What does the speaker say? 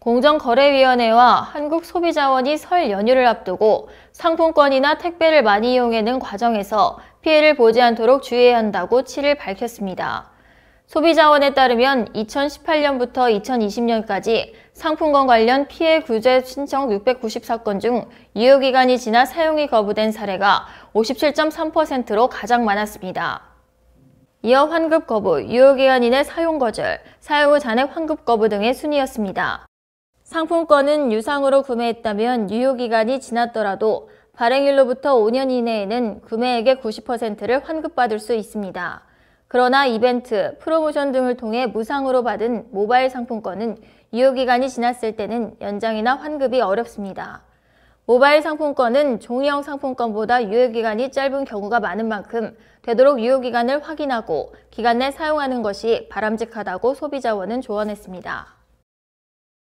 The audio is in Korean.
공정거래위원회와 한국소비자원이 설 연휴를 앞두고 상품권이나 택배를 많이 이용해는 과정에서 피해를 보지 않도록 주의해야 한다고 7일 밝혔습니다. 소비자원에 따르면 2018년부터 2020년까지 상품권 관련 피해 구제 신청 694건 중 유효기간이 지나 사용이 거부된 사례가 57.3%로 가장 많았습니다. 이어 환급 거부, 유효기간 이내 사용 거절, 사용 후 잔액 환급 거부 등의 순이었습니다. 상품권은 유상으로 구매했다면 유효기간이 지났더라도 발행일로부터 5년 이내에는 구매액의 90%를 환급받을 수 있습니다. 그러나 이벤트, 프로모션 등을 통해 무상으로 받은 모바일 상품권은 유효기간이 지났을 때는 연장이나 환급이 어렵습니다. 모바일 상품권은 종이형 상품권보다 유효기간이 짧은 경우가 많은 만큼 되도록 유효기간을 확인하고 기간 내 사용하는 것이 바람직하다고 소비자원은 조언했습니다.